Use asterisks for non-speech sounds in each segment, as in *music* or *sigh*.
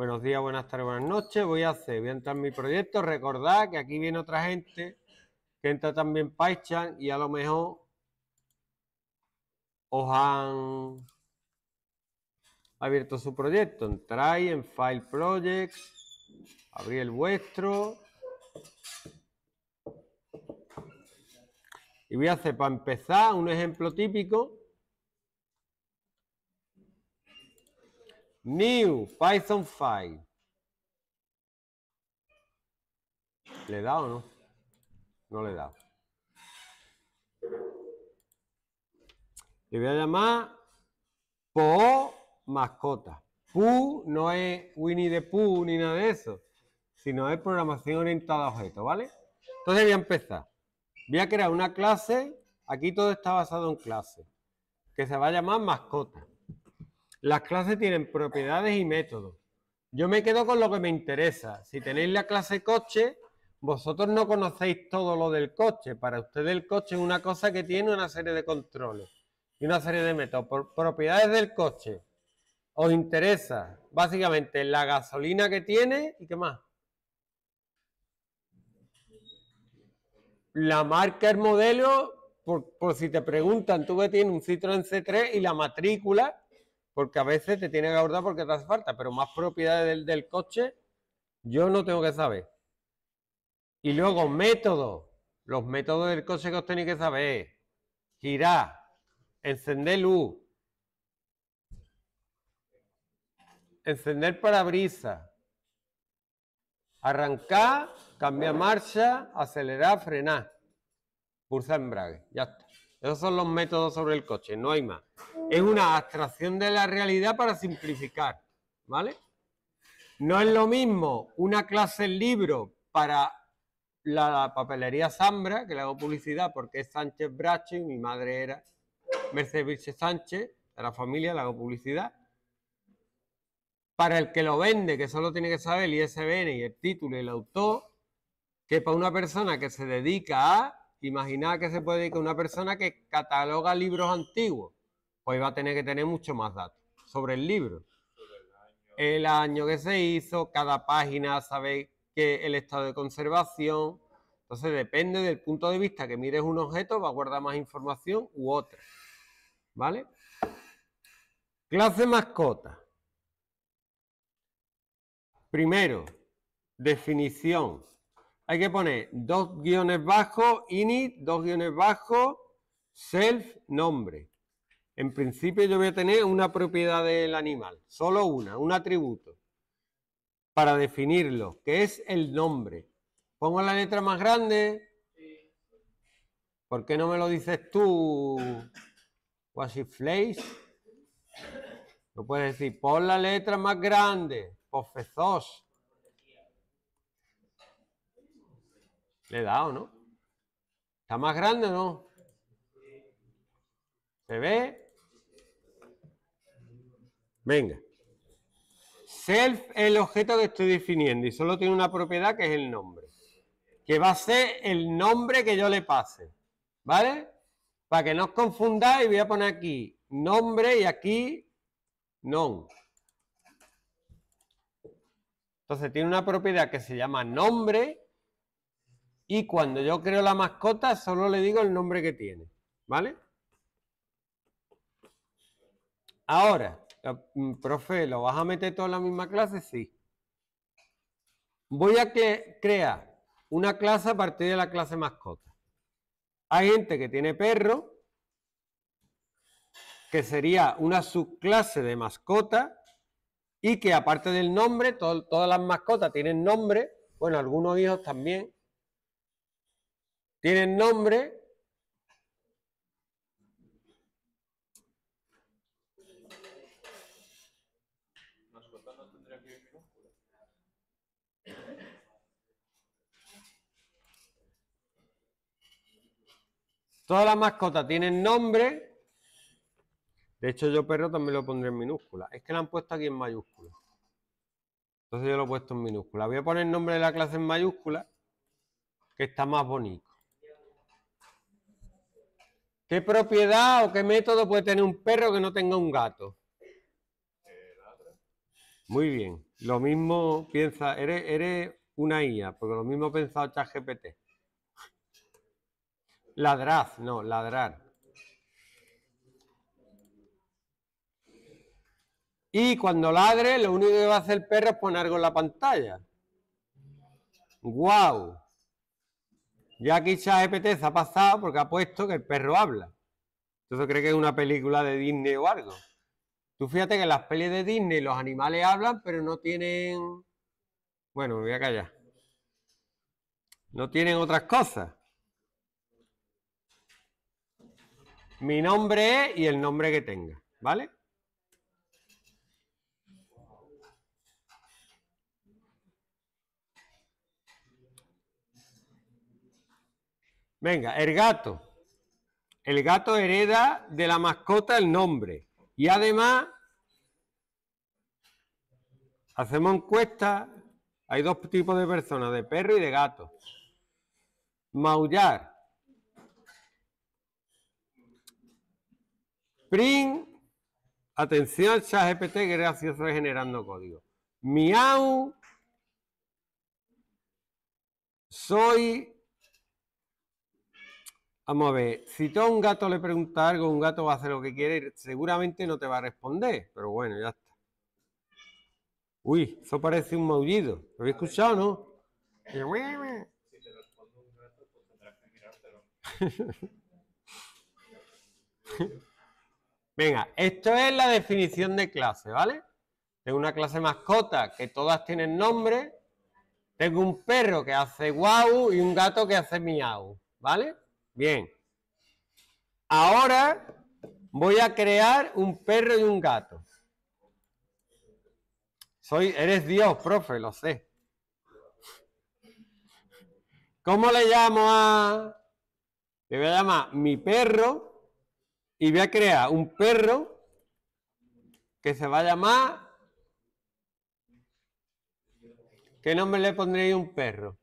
Buenos días, buenas tardes, buenas noches. Voy a hacer, voy a entrar en mi proyecto. Recordad que aquí viene otra gente que entra también Paichan y a lo mejor os han abierto su proyecto. Entráis en File Project, abrí el vuestro. Y voy a hacer para empezar un ejemplo típico New Python file ¿Le he dado o no? No le he dado. Le voy a llamar Po mascota. Pu no es Winnie the Pooh ni nada de eso, sino es programación orientada a objetos, ¿vale? Entonces voy a empezar. Voy a crear una clase, aquí todo está basado en clase, que se va a llamar mascota. Las clases tienen propiedades y métodos. Yo me quedo con lo que me interesa. Si tenéis la clase coche, vosotros no conocéis todo lo del coche. Para ustedes el coche es una cosa que tiene una serie de controles y una serie de métodos. propiedades del coche, os interesa básicamente la gasolina que tiene y qué más. La marca, el modelo, por, si te preguntan, tú que tienes un Citroën C3 y la matrícula, porque a veces te tiene que abordar porque te hace falta, pero más propiedades del, coche yo no tengo que saber. Y luego métodos, los métodos del coche que os tenéis que saber, girar, encender luz, encender parabrisas, arrancar, cambiar marcha, acelerar, frenar, pulsar embrague, ya está. Esos son los métodos sobre el coche, no hay más es una abstracción de la realidad para simplificar, ¿vale? No es lo mismo una clase en libro para la papelería Zambra, que le hago publicidad porque es Sánchez Brache y mi madre era Mercedes Sánchez, de la familia, le hago publicidad. Para el que lo vende, que solo tiene que saber el ISBN y el título y el autor, que para una persona que se dedica a, imaginar que se puede dedicar a una persona que cataloga libros antiguos pues va a tener que tener mucho más datos sobre el libro. el, año. que se hizo, cada página, sabéis que el estado de conservación. Entonces depende del punto de vista que mires un objeto, va a guardar más información u otra. ¿Vale? Clase mascota. Primero, definición. Hay que poner dos guiones bajos, init, dos guiones bajos, self, nombre. En principio yo voy a tener una propiedad del animal, solo una, un atributo, para definirlo, que es el nombre. Pongo la letra más grande. ¿Por qué no me lo dices tú? Wasiflace. No puedes decir, pon la letra más grande, profesor. Le he dado, ¿no? ¿Está más grande o no? ¿Se ve? Venga. Self es el objeto que estoy definiendo y solo tiene una propiedad que es el nombre. Que va a ser el nombre que yo le pase. ¿Vale? Para que no os confundáis, voy a poner aquí nombre y aquí non. Entonces tiene una propiedad que se llama nombre y cuando yo creo la mascota solo le digo el nombre que tiene. ¿Vale? Ahora, Mm, profe, ¿lo vas a meter todo en la misma clase? Sí. Voy a crear una clase a partir de la clase mascota. Hay gente que tiene perro, que sería una subclase de mascota, y que aparte del nombre, todas las mascotas tienen nombre, bueno, algunos hijos también, tienen nombre Todas las mascotas tienen nombre. De hecho, yo perro también lo pondré en minúscula. Es que la han puesto aquí en mayúscula. Entonces yo lo he puesto en minúscula. Voy a poner el nombre de la clase en mayúscula, que está más bonito. ¿Qué propiedad o qué método puede tener un perro que no tenga un gato? Muy bien. Lo mismo piensa, eres, una IA, porque lo mismo ha pensado ChatGPT ladrar, no, ladrar. Y cuando ladre, lo único que va a hacer el perro es poner algo en la pantalla. ¡Guau! Wow. Ya aquí EPT se ha pasado porque ha puesto que el perro habla. Entonces cree que es una película de Disney o algo. Tú fíjate que en las pelis de Disney los animales hablan, pero no tienen... Bueno, me voy a callar. No tienen otras cosas. Mi nombre y el nombre que tenga, ¿vale? Venga, el gato. El gato hereda de la mascota el nombre. Y además, hacemos encuesta, Hay dos tipos de personas, de perro y de gato. Maullar. Spring, atención, chat ChatGPT, gracias generando código. Miau, soy. Vamos a ver, si todo un gato le preguntas algo, un gato va a hacer lo que quiere, seguramente no te va a responder, pero bueno, ya está. Uy, eso parece un maullido. ¿Lo habéis escuchado, no? Si te respondo un gato, pues tendrás que mirártelo. *laughs* Venga, esto es la definición de clase, ¿vale? Tengo una clase mascota que todas tienen nombre. Tengo un perro que hace guau y un gato que hace miau, ¿vale? Bien. Ahora voy a crear un perro y un gato. Soy, eres Dios, profe, lo sé. ¿Cómo le llamo a... Le voy a llamar mi perro y voy a crear un perro que se va a llamar... ¿Qué nombre le pondré a un perro?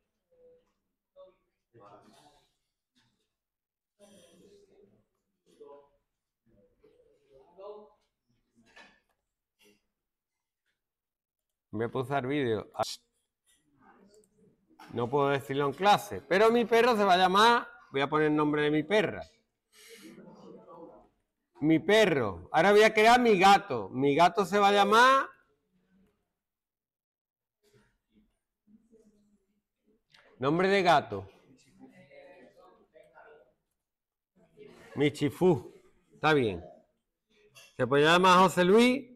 Voy a pulsar vídeo. No puedo decirlo en clase, pero mi perro se va a llamar, voy a poner el nombre de mi perra. Mi perro. Ahora voy a crear mi gato. Mi gato se va a llamar. Nombre de gato. Mi chifú. Está bien. Se puede llamar José Luis.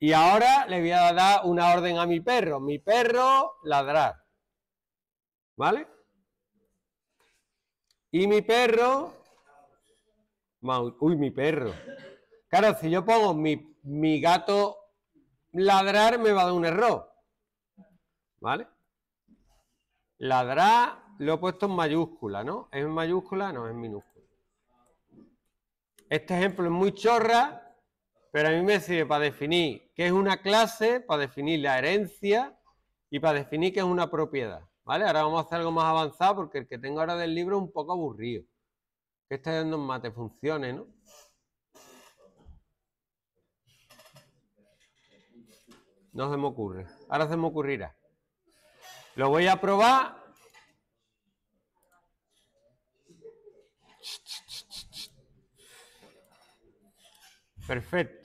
Y ahora le voy a dar una orden a mi perro. Mi perro ladrar. ¿Vale? Y mi perro... Uy, mi perro. Claro, si yo pongo mi, gato ladrar, me va a dar un error. ¿Vale? Ladrar lo he puesto en mayúscula, ¿no? ¿Es en mayúscula? No, es en minúscula. Este ejemplo es muy chorra, pero a mí me sirve para definir qué es una clase, para definir la herencia y para definir qué es una propiedad. ¿Vale? Ahora vamos a hacer algo más avanzado porque el que tengo ahora del libro es un poco aburrido. Que está dando en mate funcione, ¿no? No se me ocurre. Ahora se me ocurrirá. Lo voy a probar. Perfecto.